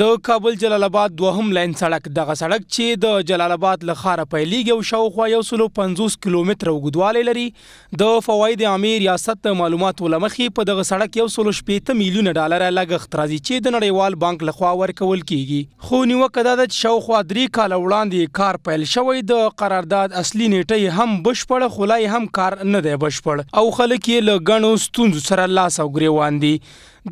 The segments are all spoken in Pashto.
د کابل جلال آباد دوهم لاین سړک دغه سړک چې د جلال آباد له ښاره پیلېږي او شاوخوا یو سلو پنځوس کیلومتره اوږدوالی لري د فواید عامې ریاست د معلوماتو له مخې په دغه سړک یو سلو شپېته میلیونه ډالره لګښت راځي چې د نړیوال بانک لخوا ورکول کیږي خو نیوکه دا ده چې شاوخوا درې کاله وړاندې کار پیل شوی د قرارداد اصلي نیټه یې هم بشپړه خو هم کار نه دی بشپړ او خلک یې له ګڼو ستونزو سره لاس او ګریوان دي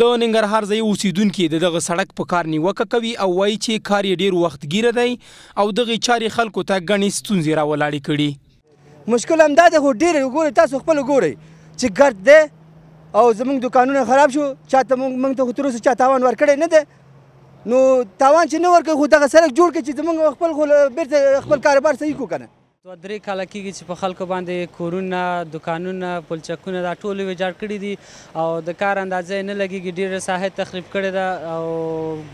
د ننګرهار ځای اوسیدونکو د دغه سړک په کار نیوکه کوي او وایي چې کار یې ډیر وخت ګیره دی او دغه چاري خلکو ته ګڼې ستونزې راولاړې کړي مشکل هم دا دی خو ډیر ګوري تاسو خپل ګوري چې ګرد دی او زمونږ دکانونه خراب شو چاته مونږ ته تر اوسه چا تاوان ورکړی نه دی نو تاوان چې نه ورکړي خو دغه سړک جوړ کړي چې زمونږ خپل خو بیرته خپل کاروبار صحیح کو کنه دوه درې کاله کېږي چې په خلکو باندې کورونه دوکانونه پلچکونه دا ټول ویجاړ کړي دي او د کار اندازې نه لګېږي ډېره ساحه تخریب کړې ده او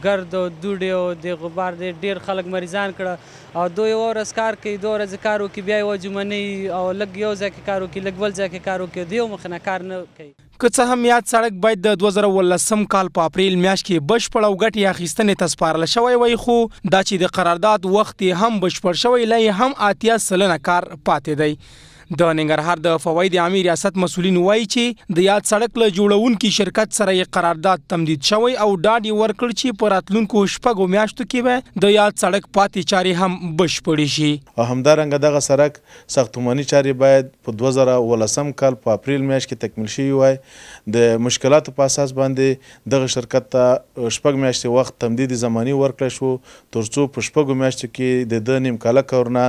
ګرد او دوړې او د غبار د ډېر خلک مریضان کړه او دوی یو ورځ کار کوي دوه ورځې کار وکړي بیا یوه جمعه او لږ یو ځای کې کار وکړي لږ بل ځای کې کار وکړي د یو مخ نه کار نه کوي که څه هم یاد سړک باید د 2019 کال په اپریل میاشت کې بشپړ او غټي اخیستنې ته سپارل شوی وای خو دا چې د قرارداد وخت هم بشپړ شوی لای هم اتیا سلنه کار پاتې دی د ننګرهار د فواید عامه ریاست مسولین وایي چې د یاد سړک له جوړونکو شرکت سره یې قرارداد تمدید شوی او ډاډ یې ورکړ چې په راتلونکو شپږو میاشتو کې به د یاد سړک پاتې چارې هم بشپړې شي او همدارنګه دغه سړک ساختماني چارې باید په 2019 کال په اپریل میاشت کې تکمیل شي وای د مشکلاتو په اساس باندې دغه شرکت ته شپږ میاشتې وخت تمدید زمانی ورکړل شو ترڅو په شپږو میاشتو کې د د نیم کاله کورنه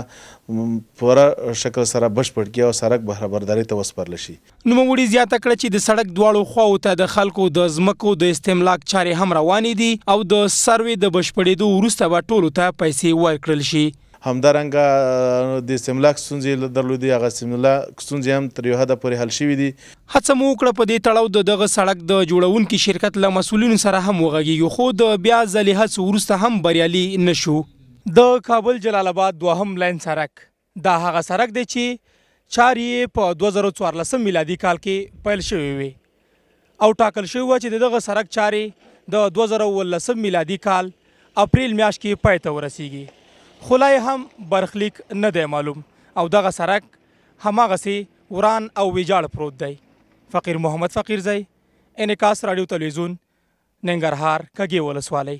پوره شکل سره بشپړ کی او سړک بهرهبرداري ته وسپارل شي نوموړي زیاته کړه چې د سړک دواړو خواو ته د خلکو د ځمکو د استملاک چارې هم روانې دي او د سروې د بشپړېدو وروسته به ټولو ته پیسې ورکړل شي همدارنګه د استملاک ستونزې درلودې هغه استملاک ستونزې هم تر یو حده پورې حل شوي دي هڅه مو وکړه په دې تړاو د دغه سړک د جوړونکي شرکت له مسؤلینو سره هم وغږیږو خو د بیا ځلې هڅو وروسته هم بریالي نه شو د کابل جلال آباد دوهم لاین سرک دا هغه سرک دی چې چارې په 2014 میلادي کال کې پیل شوی وي او ټاکل شوی و چې دغه سرک چارې د 2019 میلادي کال اپریل میاشت کې پای ته ورسیږي خلای هم برخلیک نه دی معلوم او دغه سرک هماغسې وران او ویجاړ پروت دی فقیر محمد فقیر زی انعکاس رادیو تلویزیون ننګرهار کږې ولسوالۍ